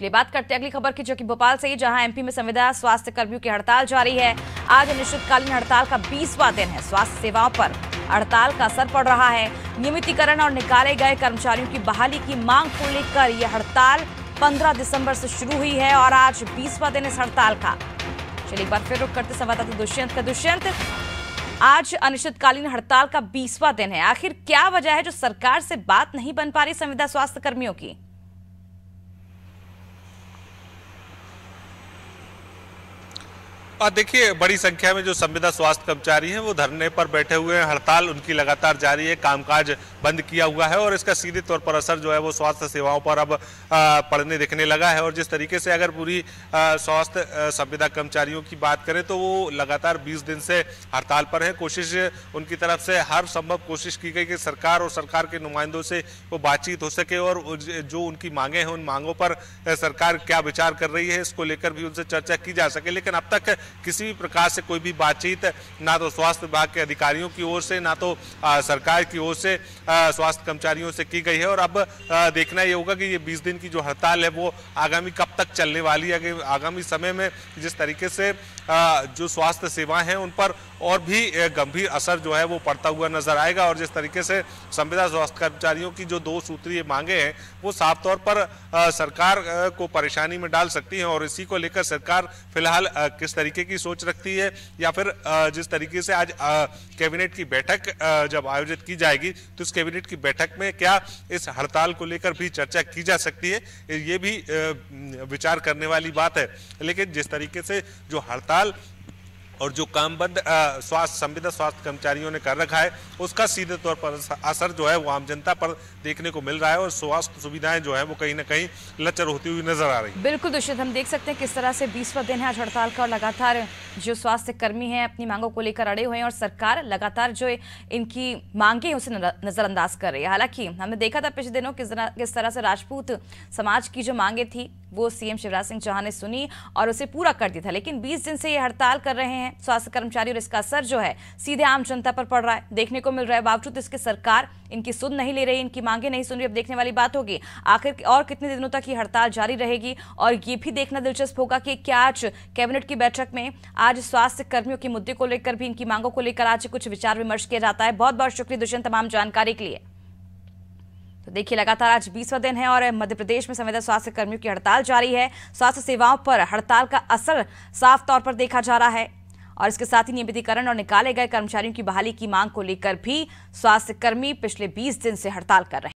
चलिए बात करते हैं अगली खबर की जो कि भोपाल से ही जहां एमपी में संविदा स्वास्थ्य कर्मियों की हड़ताल जारी है आज अनिश्चितकालीन हड़ताल का बीसवा दिन है स्वास्थ्य सेवाओं पर हड़ताल का असर पड़ रहा है नियमितीकरण और निकाले गए कर्मचारियों की बहाली की मांग को लेकर यह हड़ताल 15 दिसंबर से शुरू हुई है और आज बीसवा दिन इस हड़ताल का चलिए एक बार फिर रुक करते संवाददाता दुष्यंत का दुष्यंत आज अनिश्चितकालीन हड़ताल का बीसवा दिन है आखिर क्या वजह है जो सरकार से बात नहीं बन पा रही संविदा स्वास्थ्य कर्मियों की और देखिए बड़ी संख्या में जो संविदा स्वास्थ्य कर्मचारी हैं वो धरने पर बैठे हुए हैं हड़ताल उनकी लगातार जारी है कामकाज बंद किया हुआ है और इसका सीधे तौर पर असर जो है वो स्वास्थ्य सेवाओं पर अब पड़ने दिखने लगा है और जिस तरीके से अगर पूरी स्वास्थ्य संविदा कर्मचारियों की बात करें तो वो लगातार बीस दिन से हड़ताल पर है कोशिश उनकी तरफ से हर संभव कोशिश की गई कि सरकार और सरकार के नुमाइंदों से वो बातचीत हो सके और जो उनकी मांगे हैं उन मांगों पर सरकार क्या विचार कर रही है इसको लेकर भी उनसे चर्चा की जा सके लेकिन अब तक किसी भी प्रकार से कोई भी बातचीत ना तो स्वास्थ्य विभाग के अधिकारियों की ओर से ना तो सरकार की ओर से स्वास्थ्य कर्मचारियों से की गई है और अब देखना ये होगा कि ये बीस दिन की जो हड़ताल है वो आगामी कब तक चलने वाली है आगामी समय में जिस तरीके से जो स्वास्थ्य सेवाएं हैं उन पर और भी गंभीर असर जो है वो पड़ता हुआ नजर आएगा और जिस तरीके से संविदा स्वास्थ्य कर्मचारियों की जो दो सूत्रीय मांगे हैं वो साफ तौर पर सरकार को परेशानी में डाल सकती हैं और इसी को लेकर सरकार फिलहाल किस तरीके तरीके की सोच रखती है या फिर जिस तरीके से आज कैबिनेट की बैठक जब आयोजित की जाएगी तो इस कैबिनेट की बैठक में क्या इस हड़ताल को लेकर भी चर्चा की जा सकती है ये भी विचार करने वाली बात है लेकिन जिस तरीके से जो हड़ताल और जो कामबद्ध स्वास्थ्य संविदा स्वास्थ्य कर्मचारियों ने कर रखा है उसका सीधे तौर पर असर जो है वो आम जनता पर देखने को मिल रहा है और स्वास्थ्य सुविधाएं जो है वो कहीं ना कहीं लचर होती हुई नजर आ रही है बिल्कुल दुष्यंत हम देख सकते हैं किस तरह से बीसवा दिन है आज हड़ताल का और लगातार जो स्वास्थ्य कर्मी है अपनी मांगों को लेकर अड़े हुए हैं और सरकार लगातार जो इनकी मांगे उसे नजरअंदाज कर रही है हालांकि हमने देखा था पिछले दिनों किस किस तरह से राजपूत समाज की जो मांगे थी वो सीएम शिवराज सिंह चौहान ने सुनी और उसे पूरा कर दिया था लेकिन बीस दिन से ये हड़ताल कर रहे हैं हैं स्वास्थ्य कर्मचारी और इसका असर जो है सीधे आम जनता पर पड़ रहा है देखने को मिल रहा है बावजूद इसके सरकार इनकी सुन नहीं ले रही इनकी मांगे नहीं सुन रही अब देखने वाली बात होगी आखिर और कितने दिनों तक ये हड़ताल जारी रहेगी और ये भी देखना दिलचस्प होगा कि क्या आज कैबिनेट की बैठक में आज स्वास्थ्य कर्मियों के मुद्दे को लेकर भी इनकी मांगों को लेकर आज कुछ विचार विमर्श किया जाता है बहुत बहुत शुक्रिया दुष्यंत तमाम जानकारी के लिए तो देखिए लगातार आज बीसवा दिन है और मध्य प्रदेश में संविदा स्वास्थ्य कर्मियों की हड़ताल जारी है स्वास्थ्य सेवाओं पर हड़ताल का असर साफ तौर पर देखा जा रहा है और इसके साथ ही नियमितीकरण और निकाले गए कर्मचारियों की बहाली की मांग को लेकर भी स्वास्थ्यकर्मी पिछले बीस दिन से हड़ताल कर रहे हैं